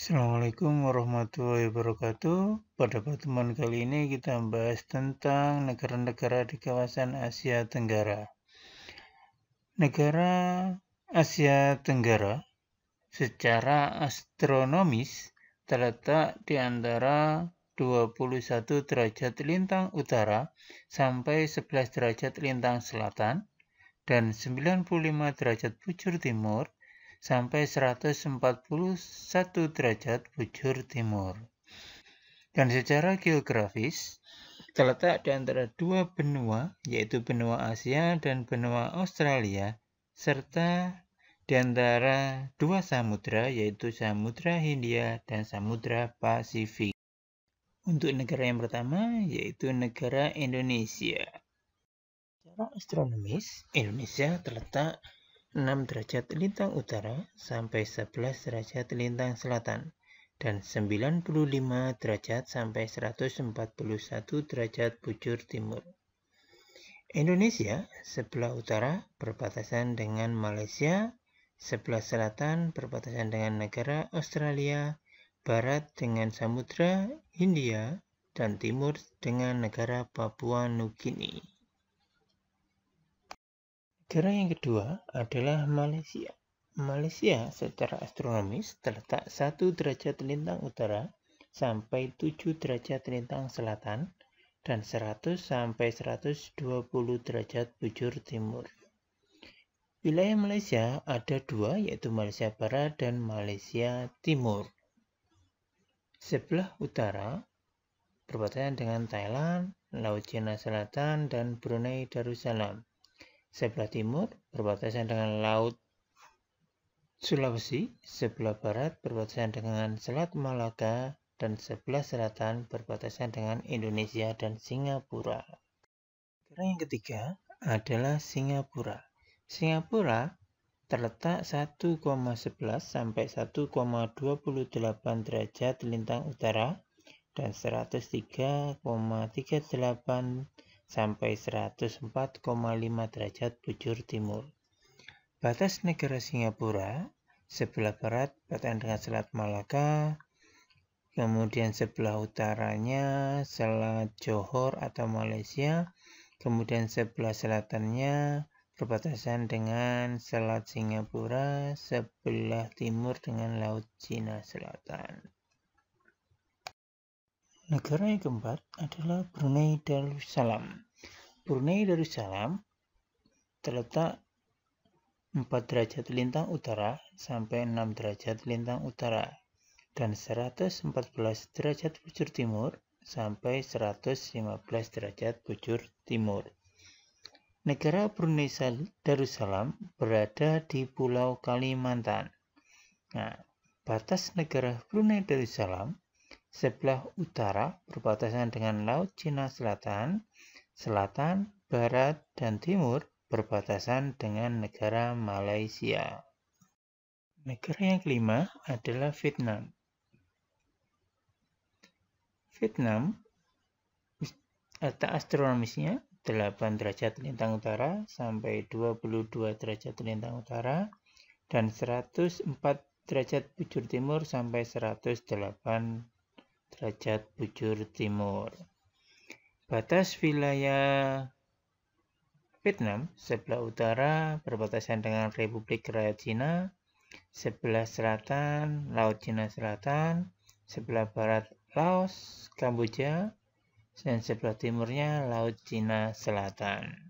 Assalamualaikum warahmatullahi wabarakatuh. Pada pertemuan kali ini kita membahas tentang negara-negara di kawasan Asia Tenggara. Negara Asia Tenggara secara astronomis terletak di antara 21 derajat lintang utara sampai 11 derajat lintang selatan dan 95 derajat bujur timur sampai 141 derajat bujur timur. Dan secara geografis, terletak di antara dua benua, yaitu benua Asia dan benua Australia, serta di antara dua samudra, yaitu Samudra Hindia dan Samudra Pasifik. Untuk negara yang pertama, yaitu negara Indonesia. Secara astronomis, Indonesia terletak 6 derajat lintang utara sampai 11 derajat lintang selatan dan 95 derajat sampai 141 derajat bujur timur. Indonesia sebelah utara berbatasan dengan Malaysia, sebelah selatan berbatasan dengan negara Australia, barat dengan Samudra Hindia, dan timur dengan negara Papua Nugini. Negara yang kedua adalah Malaysia. Malaysia secara astronomis terletak 1 derajat lintang utara sampai 7 derajat lintang selatan dan 100 sampai 120 derajat bujur timur. Wilayah Malaysia ada dua yaitu Malaysia Barat dan Malaysia Timur. Sebelah utara berbatasan dengan Thailand, Laut Cina Selatan, dan Brunei Darussalam sebelah timur berbatasan dengan Laut Sulawesi, sebelah barat berbatasan dengan Selat Malaka, dan sebelah selatan berbatasan dengan Indonesia dan Singapura. Negara yang ketiga adalah Singapura. Singapura terletak 1,11 sampai 1,28 derajat lintang utara dan 103,38 sampai 104,5 derajat bujur timur. Batas negara Singapura, sebelah barat bertemu dengan Selat Malaka, kemudian sebelah utaranya Selat Johor atau Malaysia, kemudian sebelah selatannya berbatasan dengan Selat Singapura, sebelah timur dengan Laut Cina Selatan. Negara yang keempat adalah Brunei Darussalam. Brunei Darussalam terletak 4 derajat lintang utara sampai 6 derajat lintang utara dan 114 derajat bujur timur sampai 115 derajat bujur timur. Negara Brunei Darussalam berada di Pulau Kalimantan. Nah, batas negara Brunei Darussalam sebelah utara berbatasan dengan Laut Cina Selatan, selatan, barat, dan timur berbatasan dengan negara Malaysia. Negara yang kelima adalah Vietnam. Vietnam, letak astronomisnya 8 derajat lintang utara sampai 22 derajat lintang utara dan 104 derajat bujur timur sampai 108 derajat bujur timur. Batas wilayah Vietnam sebelah utara berbatasan dengan Republik Rakyat Cina, sebelah selatan Laut Cina Selatan, sebelah barat Laos, Kamboja, dan sebelah timurnya Laut Cina Selatan.